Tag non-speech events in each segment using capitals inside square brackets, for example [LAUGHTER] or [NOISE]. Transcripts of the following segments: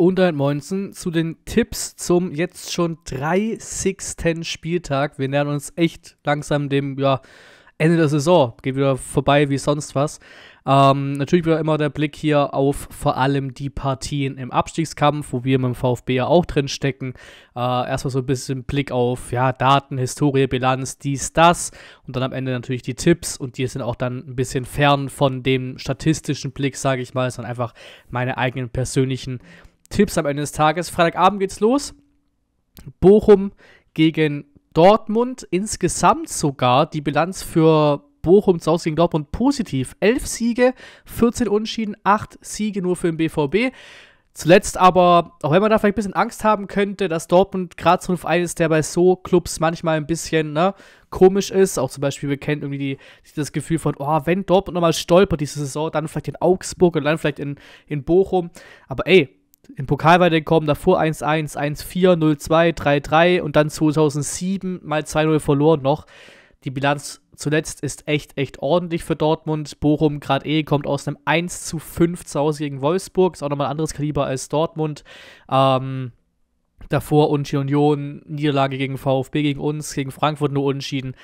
und Moinsen zu den Tipps zum jetzt schon 30. Spieltag. Wir nähern uns echt langsam dem ja, Ende der Saison. Geht wieder vorbei wie sonst was. Ähm, natürlich wieder immer der Blick hier auf vor allem die Partien im Abstiegskampf, wo wir mit dem VfB ja auch drin stecken. Äh, erstmal so ein bisschen Blick auf ja, Daten, Historie, Bilanz, dies, das und dann am Ende natürlich die Tipps und die sind auch dann ein bisschen fern von dem statistischen Blick, sage ich mal, sondern einfach meine eigenen persönlichen Tipps am Ende des Tages. Freitagabend geht's los. Bochum gegen Dortmund. Insgesamt sogar die Bilanz für Bochum zu Hause gegen Dortmund positiv. 11 Siege, 14 Unschieden, 8 Siege nur für den BVB. Zuletzt aber, auch wenn man da vielleicht ein bisschen Angst haben könnte, dass Dortmund gerade so ein ist, der bei so Clubs manchmal ein bisschen ne, komisch ist. Auch zum Beispiel, wir kennen irgendwie die, das Gefühl von, oh, wenn Dortmund nochmal stolpert diese Saison, dann vielleicht in Augsburg und dann vielleicht in, in Bochum. Aber ey, im Pokal weitergekommen, davor 1-1, 1-4, 0-2, 3-3 und dann 2007 mal 2-0 verloren noch. Die Bilanz zuletzt ist echt, echt ordentlich für Dortmund. Bochum gerade eh kommt aus einem 1 zu 5 zu Hause gegen Wolfsburg. Ist auch nochmal ein anderes Kaliber als Dortmund. Ähm, davor Unchi Union, Niederlage gegen VfB, gegen uns, gegen Frankfurt nur unentschieden.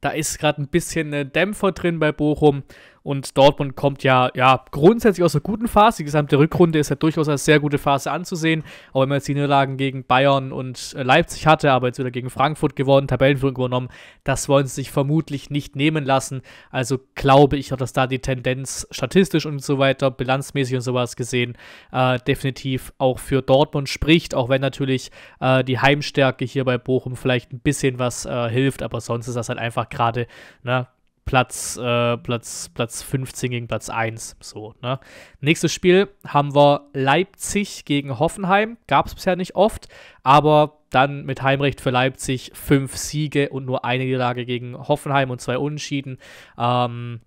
Da ist gerade ein bisschen ein äh, Dämpfer drin bei Bochum. Und Dortmund kommt ja, ja grundsätzlich aus einer guten Phase. Die gesamte Rückrunde ist ja durchaus als sehr gute Phase anzusehen. Auch wenn man jetzt die Niederlagen gegen Bayern und äh, Leipzig hatte, aber jetzt wieder gegen Frankfurt gewonnen, Tabellenführung übernommen, das wollen sie sich vermutlich nicht nehmen lassen. Also glaube ich, dass da die Tendenz statistisch und so weiter, bilanzmäßig und sowas gesehen, äh, definitiv auch für Dortmund spricht. Auch wenn natürlich äh, die Heimstärke hier bei Bochum vielleicht ein bisschen was äh, hilft, aber sonst ist das halt einfach gerade, ne, Platz, äh, Platz, Platz 15 gegen Platz 1. So, ne? Nächstes Spiel haben wir Leipzig gegen Hoffenheim. Gab es bisher nicht oft, aber dann mit Heimrecht für Leipzig fünf Siege und nur eine Niederlage gegen Hoffenheim und zwei Unentschieden. Ähm,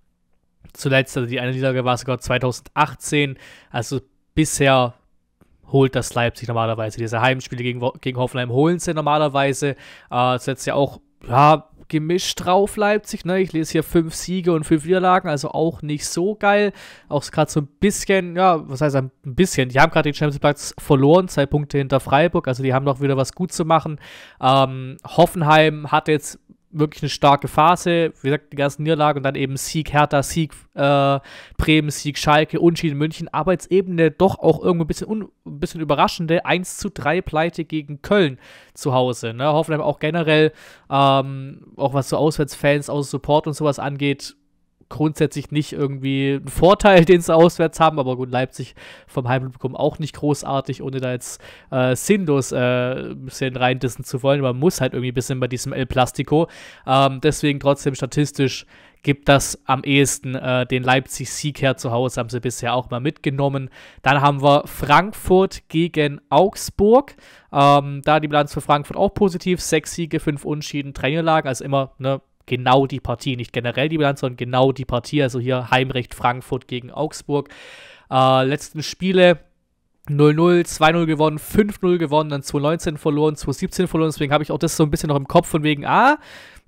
zuletzt, also die eine Niederlage war sogar 2018. Also bisher holt das Leipzig normalerweise. Diese Heimspiele gegen, gegen Hoffenheim holen sie normalerweise. Äh, zuletzt ja auch ja, gemischt drauf, Leipzig. Ne? Ich lese hier fünf Siege und fünf Niederlagen, also auch nicht so geil. Auch gerade so ein bisschen, ja, was heißt ein bisschen? Die haben gerade den Champions Platz verloren, zwei Punkte hinter Freiburg, also die haben doch wieder was gut zu machen. Ähm, Hoffenheim hat jetzt wirklich eine starke Phase. Wie gesagt, die ganzen Niederlagen und dann eben Sieg Hertha, Sieg äh, Bremen, Sieg Schalke, Unschieden München, aber jetzt eben eine doch auch irgendwo ein bisschen, un ein bisschen überraschende 1 zu 3 Pleite gegen Köln zu Hause. Ne? Hoffenheim auch generell, ähm, auch was so Auswärtsfans, aus Support und sowas angeht, grundsätzlich nicht irgendwie ein Vorteil, [LAUGHS] den sie auswärts haben, aber gut, Leipzig vom Heimpublikum auch nicht großartig, ohne da jetzt äh, sinnlos äh, ein bisschen reindissen zu wollen. Man muss halt irgendwie ein bisschen bei diesem El Plastico. Ähm, deswegen trotzdem statistisch gibt das am ehesten äh, den Leipzig-Sieg her zu Hause, haben sie bisher auch mal mitgenommen. Dann haben wir Frankfurt gegen Augsburg. Ähm, da die Bilanz für Frankfurt auch positiv. Sechs Siege, fünf Unschieden, drei Also immer ne, genau die Partie, nicht generell die Bilanz, sondern genau die Partie. Also hier Heimrecht Frankfurt gegen Augsburg. Äh, letzten Spiele 0-0, 2-0 gewonnen, 5-0 gewonnen, dann 2-19 verloren, 2-17 verloren. Deswegen habe ich auch das so ein bisschen noch im Kopf von wegen, ah,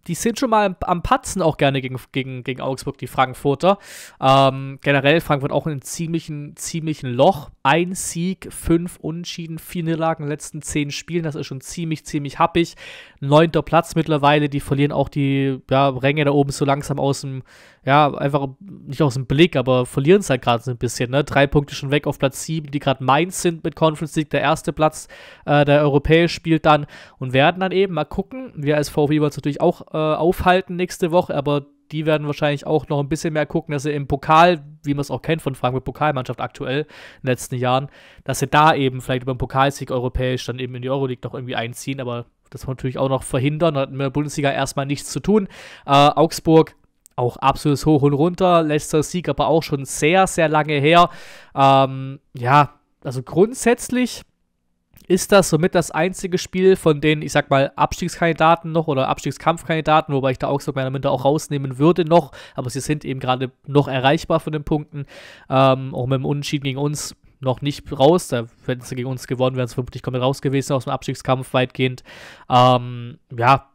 die sind schon mal am Patzen auch gerne gegen, gegen, gegen Augsburg, die Frankfurter. Ähm, generell Frankfurt auch in einem ziemlichen, ziemlichen Loch. Ein Sieg, fünf Unentschieden, vier Niederlagen in den letzten zehn Spielen. Das ist schon ziemlich, ziemlich happig. Neunter Platz mittlerweile. Die verlieren auch die ja, Ränge da oben so langsam aus dem, ja, einfach nicht aus dem Blick, aber verlieren es halt gerade so ein bisschen. Ne? Drei Punkte schon weg auf Platz sieben, die gerade Mainz sind mit Conference League. Der erste Platz, äh, der europäisch spielt dann und werden dann eben mal gucken. Wir als VW wollen es natürlich auch äh, aufhalten nächste Woche, aber die werden wahrscheinlich auch noch ein bisschen mehr gucken, dass sie im Pokal, wie man es auch kennt von Frankfurt Pokalmannschaft aktuell in den letzten Jahren, dass sie da eben vielleicht über den Pokalsieg europäisch dann eben in die Euroleague noch irgendwie einziehen, aber das muss natürlich auch noch verhindern, hat mit der Bundesliga erstmal nichts zu tun. Äh, Augsburg auch absolutes Hoch und Runter, letzter Sieg aber auch schon sehr, sehr lange her. Ähm, ja, also grundsätzlich ist das somit das einzige Spiel von den, ich sag mal, Abstiegskandidaten noch oder Abstiegskampfkandidaten, wobei ich da auch so meine Münde auch rausnehmen würde noch, aber sie sind eben gerade noch erreichbar von den Punkten. Ähm, auch mit dem Unentschieden gegen uns noch nicht raus. Da, hätten sie gegen uns gewonnen wären, sie vermutlich komplett raus gewesen aus dem Abstiegskampf weitgehend. Ähm, ja,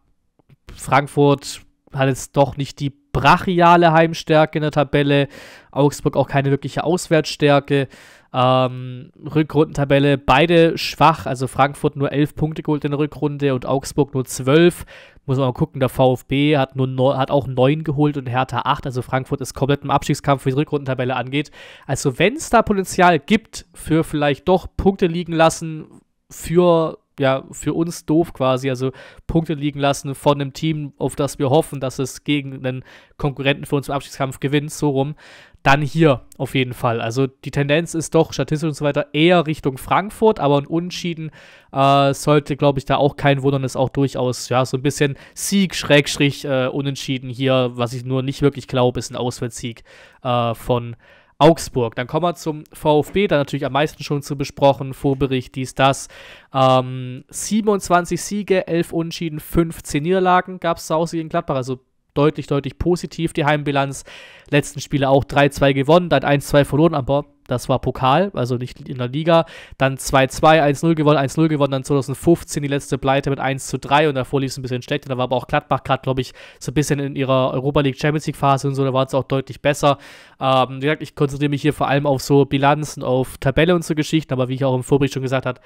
Frankfurt hat jetzt doch nicht die brachiale Heimstärke in der Tabelle. Augsburg auch keine wirkliche Auswärtsstärke. Ähm, Rückrundentabelle beide schwach. Also Frankfurt nur 11 Punkte geholt in der Rückrunde und Augsburg nur 12. Muss man mal gucken, der VfB hat, nur neun, hat auch 9 geholt und Hertha 8. Also Frankfurt ist komplett im Abstiegskampf, was die Rückrundentabelle angeht. Also wenn es da Potenzial gibt für vielleicht doch Punkte liegen lassen für ja für uns doof quasi, also Punkte liegen lassen von einem Team, auf das wir hoffen, dass es gegen einen Konkurrenten für uns im Abstiegskampf gewinnt, so rum, dann hier auf jeden Fall. Also die Tendenz ist doch statistisch und so weiter eher Richtung Frankfurt, aber ein Unentschieden äh, sollte, glaube ich, da auch kein Wundern ist, auch durchaus ja so ein bisschen Sieg, Schrägstrich, äh, Unentschieden hier, was ich nur nicht wirklich glaube, ist ein Auswärtssieg äh, von Augsburg. Dann kommen wir zum VfB, da natürlich am meisten schon zu besprochen, Vorbericht, dies, das. Ähm, 27 Siege, 11 Unschieden, 15 Niederlagen gab es zu Hause gegen Gladbach, also deutlich, deutlich positiv die Heimbilanz. Letzten Spiele auch 3-2 gewonnen, dann 1-2 verloren, aber das war Pokal, also nicht in der Liga. Dann 2-2, 1-0 gewonnen, 1-0 gewonnen, dann 2015 die letzte Pleite mit 1-3 und davor lief es ein bisschen schlechter. Da war aber auch Gladbach gerade, glaube ich, so ein bisschen in ihrer Europa League Champions League Phase und so, da war es auch deutlich besser. Ähm, wie gesagt, ich konzentriere mich hier vor allem auf so Bilanzen, auf Tabelle und so Geschichten, aber wie ich auch im Vorbericht schon gesagt habe,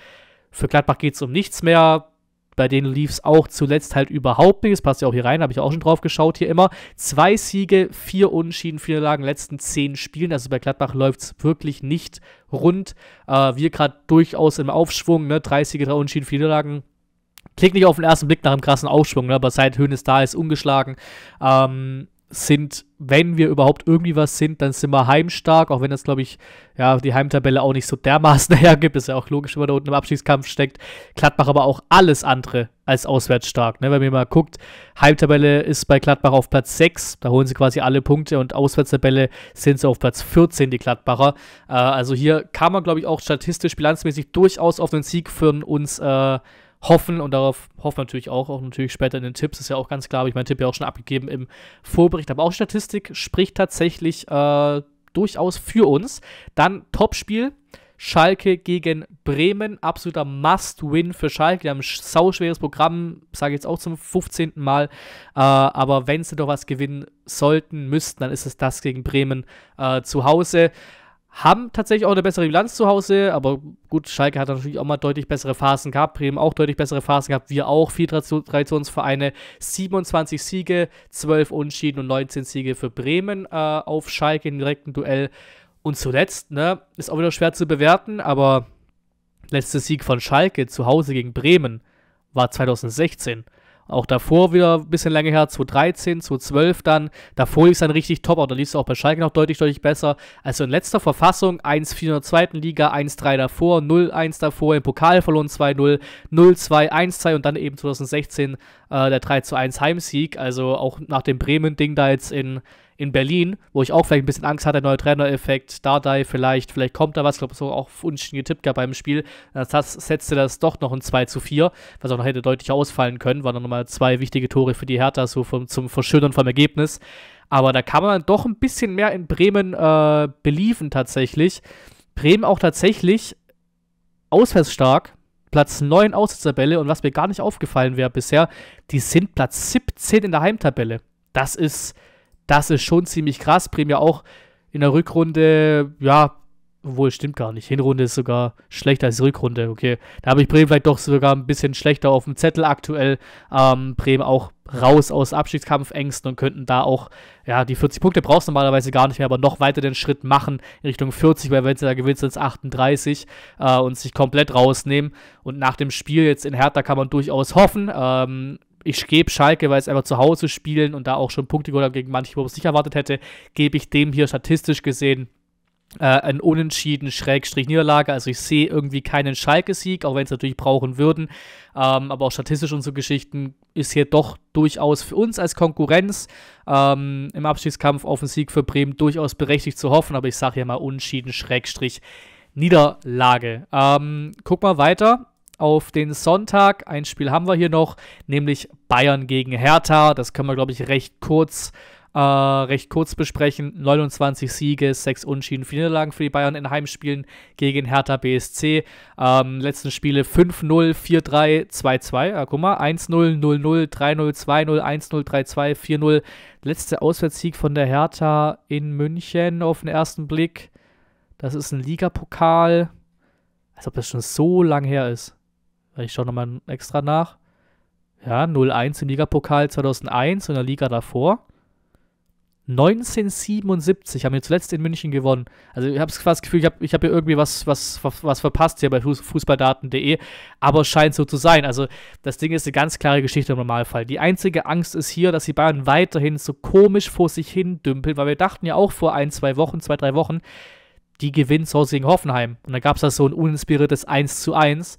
für Gladbach geht es um nichts mehr bei denen lief es auch zuletzt halt überhaupt nicht. Das Passt ja auch hier rein, habe ich auch schon drauf geschaut hier immer. Zwei Siege, vier Unentschieden, vier Lagen, letzten zehn Spielen. Also bei Gladbach läuft es wirklich nicht rund. Äh, wir gerade durchaus im Aufschwung, ne? Drei Siege, drei Unentschieden, vier Lagen. Klingt nicht auf den ersten Blick nach einem krassen Aufschwung, ne? aber seit Hönes da ist ungeschlagen. Ähm, sind, wenn wir überhaupt irgendwie was sind, dann sind wir heimstark, auch wenn das, glaube ich, ja, die Heimtabelle auch nicht so dermaßen [LAUGHS] hergibt. Ist ja auch logisch, wenn man da unten im Abschiedskampf steckt. Gladbach aber auch alles andere als auswärts stark. Ne? Wenn man mal guckt, Heimtabelle ist bei Gladbach auf Platz 6, da holen sie quasi alle Punkte und Auswärtstabelle sind sie auf Platz 14, die Gladbacher. Äh, also hier kann man, glaube ich, auch statistisch, bilanzmäßig durchaus auf den Sieg führen uns äh, hoffen und darauf hoffen natürlich auch, auch natürlich später in den Tipps, ist ja auch ganz klar, habe ich meinen Tipp ja auch schon abgegeben im Vorbericht, aber auch Statistik spricht tatsächlich äh, durchaus für uns. Dann Topspiel, Schalke gegen Bremen, absoluter Must-Win für Schalke. Die haben ein sauschweres Programm, sage ich jetzt auch zum 15. Mal. Äh, aber wenn sie doch was gewinnen sollten, müssten, dann ist es das gegen Bremen äh, zu Hause haben tatsächlich auch eine bessere Bilanz zu Hause, aber gut, Schalke hat natürlich auch mal deutlich bessere Phasen gehabt, Bremen auch deutlich bessere Phasen gehabt, wir auch, vier Traditionsvereine, 27 Siege, 12 Unschieden und 19 Siege für Bremen äh, auf Schalke im direkten Duell. Und zuletzt, ne, ist auch wieder schwer zu bewerten, aber letzter Sieg von Schalke zu Hause gegen Bremen war 2016. Auch davor wieder ein bisschen länger her, 2013, 2012 dann. Davor lief es dann richtig top, aber da lief es auch bei Schalke noch deutlich, deutlich besser. Also in letzter Verfassung 1-4 in der zweiten Liga, 1-3 davor, 0-1 davor, im Pokal verloren 2-0, 0-2, 1-2 und dann eben 2016 äh, der 3-1 Heimsieg. Also auch nach dem Bremen-Ding da jetzt in in Berlin, wo ich auch vielleicht ein bisschen Angst hatte, neuer Trainereffekt, Stardai vielleicht, vielleicht kommt da was, ich glaube, so auch unentschieden getippt gab beim Spiel, äh, das setzte das doch noch ein 2 zu 4, was auch noch hätte deutlich ausfallen können, waren dann nochmal zwei wichtige Tore für die Hertha, so vom, zum Verschönern vom Ergebnis, aber da kann man doch ein bisschen mehr in Bremen äh, beliefen tatsächlich. Bremen auch tatsächlich auswärts stark, Platz 9 der Auswärtstabelle und was mir gar nicht aufgefallen wäre bisher, die sind Platz 17 in der Heimtabelle. Das ist das ist schon ziemlich krass. Bremen ja auch in der Rückrunde, ja, obwohl stimmt gar nicht. Hinrunde ist sogar schlechter als Rückrunde, okay. Da habe ich Bremen vielleicht doch sogar ein bisschen schlechter auf dem Zettel aktuell. Ähm, Bremen auch raus aus Abstiegskampfängsten und könnten da auch, ja, die 40 Punkte brauchst du normalerweise gar nicht mehr, aber noch weiter den Schritt machen in Richtung 40, weil wenn sie da gewinnt, sind es 38 äh, und sich komplett rausnehmen. Und nach dem Spiel jetzt in Hertha kann man durchaus hoffen. Ähm, ich gebe Schalke, weil es einfach zu Hause spielen und da auch schon Punkte geholt haben gegen manche, wo man es nicht erwartet hätte, gebe ich dem hier statistisch gesehen äh, ein Unentschieden, Schrägstrich Niederlage. Also ich sehe irgendwie keinen Schalke-Sieg, auch wenn es natürlich brauchen würden. Ähm, aber auch statistisch und so Geschichten ist hier doch durchaus für uns als Konkurrenz ähm, im Abschiedskampf auf den Sieg für Bremen durchaus berechtigt zu hoffen. Aber ich sage hier mal Unentschieden, Schrägstrich Niederlage. Ähm, guck mal weiter auf den Sonntag. Ein Spiel haben wir hier noch, nämlich Bayern gegen Hertha. Das können wir, glaube ich, recht kurz, äh, recht kurz besprechen. 29 Siege, 6 Unschieden, 4 Niederlagen für die Bayern in Heimspielen gegen Hertha BSC. Ähm, letzten Spiele 5-0, 4-3, 2-2. Ja, guck mal, 1-0, 0-0, 3-0, 2-0, 1-0, 3-2, 4-0. Letzter Auswärtssieg von der Hertha in München auf den ersten Blick. Das ist ein Ligapokal als ob das schon so lang her ist. Ich schaue nochmal extra nach. Ja, 0-1 im Ligapokal 2001 in der Liga davor. 1977 haben wir zuletzt in München gewonnen. Also ich habe das Gefühl, ich habe ich hab hier irgendwie was, was, was verpasst hier bei fußballdaten.de, aber es scheint so zu sein. Also das Ding ist eine ganz klare Geschichte im Normalfall. Die einzige Angst ist hier, dass die Bayern weiterhin so komisch vor sich hin dümpeln, weil wir dachten ja auch vor ein, zwei Wochen, zwei, drei Wochen, die gewinnt zu gegen Hoffenheim. Und dann gab es da so ein uninspiriertes 1 zu 1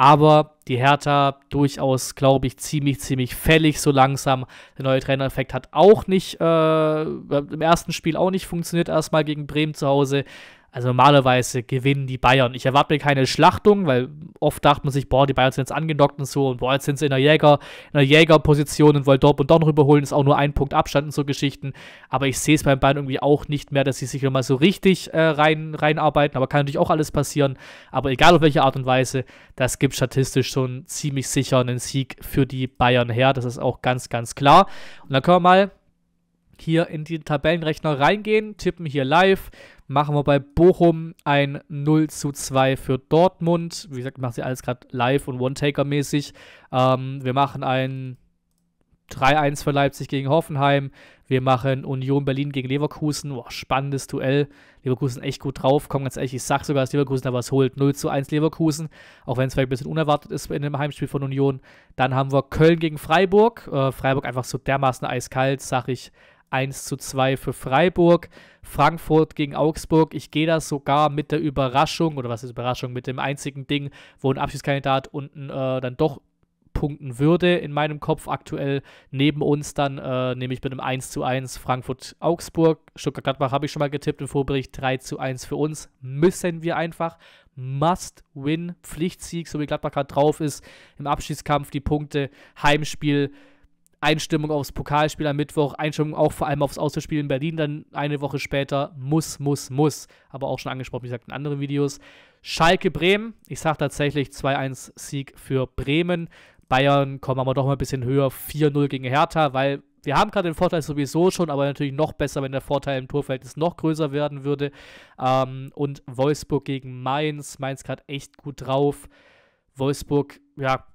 aber die Hertha durchaus, glaube ich, ziemlich, ziemlich fällig so langsam. Der neue Trainereffekt hat auch nicht äh, im ersten Spiel auch nicht funktioniert, erstmal gegen Bremen zu Hause. Also normalerweise gewinnen die Bayern. Ich erwarte mir keine Schlachtung, weil oft dachte man sich, boah, die Bayern sind jetzt angedockt und so und boah, jetzt sind sie in der Jäger, in der Jägerposition und wollen Dortmund doch noch überholen, ist auch nur ein Punkt Abstand und so Geschichten. Aber ich sehe es beim Bayern irgendwie auch nicht mehr, dass sie sich nochmal so richtig äh, rein, reinarbeiten. Aber kann natürlich auch alles passieren. Aber egal auf welche Art und Weise, das gibt statistisch schon ziemlich sicher einen Sieg für die Bayern her. Das ist auch ganz, ganz klar. Und dann können wir mal hier in den Tabellenrechner reingehen, tippen hier live, machen wir bei Bochum ein 0 zu 2 für Dortmund. Wie gesagt, ich mache sie alles gerade live und One-Taker-mäßig. Ähm, wir machen ein 3-1 für Leipzig gegen Hoffenheim. Wir machen Union Berlin gegen Leverkusen. Boah, spannendes Duell. Leverkusen echt gut drauf. Komm, ganz ehrlich, ich sag sogar, dass Leverkusen da was holt. 0 zu 1 Leverkusen. Auch wenn es vielleicht ein bisschen unerwartet ist in dem Heimspiel von Union. Dann haben wir Köln gegen Freiburg. Äh, Freiburg einfach so dermaßen eiskalt, sag ich. 1 zu 2 für Freiburg. Frankfurt gegen Augsburg. Ich gehe da sogar mit der Überraschung, oder was ist Überraschung, mit dem einzigen Ding, wo ein Abschiedskandidat unten äh, dann doch punkten würde in meinem Kopf aktuell neben uns dann, äh, nämlich mit einem 1 zu 1 Frankfurt-Augsburg. Stuttgart-Gladbach habe ich schon mal getippt im Vorbericht 3 zu 1 für uns. Müssen wir einfach. Must win, Pflichtsieg, so wie Gladbach gerade drauf ist, im Abschiedskampf die Punkte, Heimspiel, Einstimmung aufs Pokalspiel am Mittwoch, Einstimmung auch vor allem aufs Auswärtsspiel in Berlin, dann eine Woche später, muss, muss, muss, aber auch schon angesprochen, wie gesagt, in anderen Videos. Schalke Bremen, ich sage tatsächlich 2-1 Sieg für Bremen. Bayern kommen aber doch mal ein bisschen höher, 4-0 gegen Hertha, weil wir haben gerade den Vorteil sowieso schon, aber natürlich noch besser, wenn der Vorteil im Torverhältnis noch größer werden würde. Ähm, und Wolfsburg gegen Mainz, Mainz gerade echt gut drauf. Wolfsburg, ja,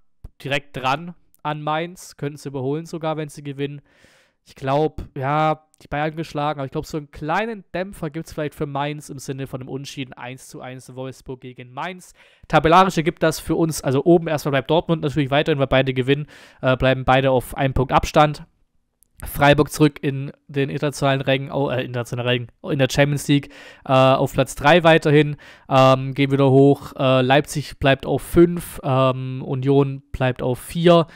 direkt dran, an Mainz, könnten sie überholen sogar, wenn sie gewinnen. Ich glaube, ja, die Bayern geschlagen, aber ich glaube, so einen kleinen Dämpfer gibt es vielleicht für Mainz im Sinne von einem Unschieden 1 zu 1 Wolfsburg gegen Mainz. Tabellarische gibt das für uns, also oben erstmal bleibt Dortmund natürlich weiterhin, weil beide gewinnen, äh, bleiben beide auf einen Punkt Abstand. Freiburg zurück in den internationalen Rängen, oh, äh, internationalen Rängen, in der Champions League äh, auf Platz 3 weiterhin, ähm, gehen wieder hoch. Äh, Leipzig bleibt auf 5, ähm, Union bleibt auf 4.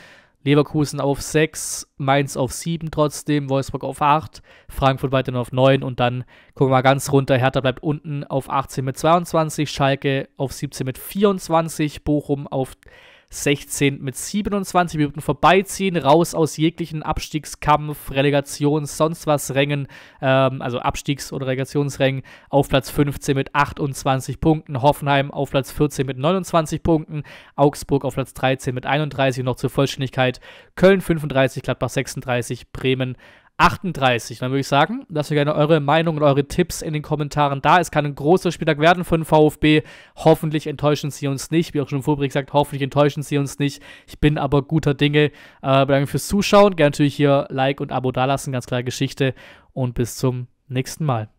Leverkusen auf 6, Mainz auf 7 trotzdem, Wolfsburg auf 8, Frankfurt weiterhin auf 9 und dann gucken wir mal ganz runter. Hertha bleibt unten auf 18 mit 22, Schalke auf 17 mit 24, Bochum auf 16. mit 27 Minuten vorbeiziehen, raus aus jeglichen Abstiegskampf, Relegations, sonst was Rängen, ähm, also Abstiegs- oder Relegationsrängen auf Platz 15 mit 28 Punkten, Hoffenheim auf Platz 14 mit 29 Punkten, Augsburg auf Platz 13 mit 31 und noch zur Vollständigkeit, Köln 35, Gladbach 36, Bremen 38. Dann würde ich sagen, lasst euch gerne eure Meinung und eure Tipps in den Kommentaren da. Es kann ein großer Spieltag werden für den VfB. Hoffentlich enttäuschen sie uns nicht. Wie auch schon im gesagt, hoffentlich enttäuschen sie uns nicht. Ich bin aber guter Dinge. Äh, bedanke fürs Zuschauen. Gerne natürlich hier Like und Abo dalassen. Ganz klare Geschichte. Und bis zum nächsten Mal.